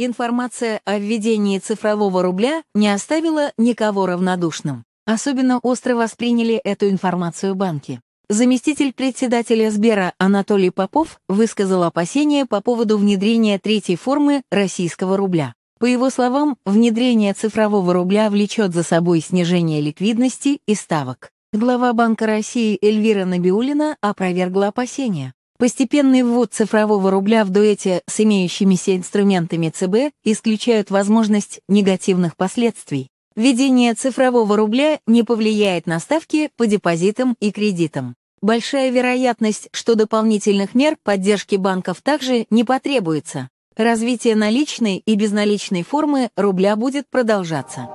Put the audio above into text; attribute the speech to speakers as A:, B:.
A: Информация о введении цифрового рубля не оставила никого равнодушным. Особенно остро восприняли эту информацию банки. Заместитель председателя Сбера Анатолий Попов высказал опасения по поводу внедрения третьей формы российского рубля. По его словам, внедрение цифрового рубля влечет за собой снижение ликвидности и ставок. Глава Банка России Эльвира Набиулина опровергла опасения. Постепенный ввод цифрового рубля в дуэте с имеющимися инструментами ЦБ исключают возможность негативных последствий. Введение цифрового рубля не повлияет на ставки по депозитам и кредитам. Большая вероятность, что дополнительных мер поддержки банков также не потребуется. Развитие наличной и безналичной формы рубля будет продолжаться.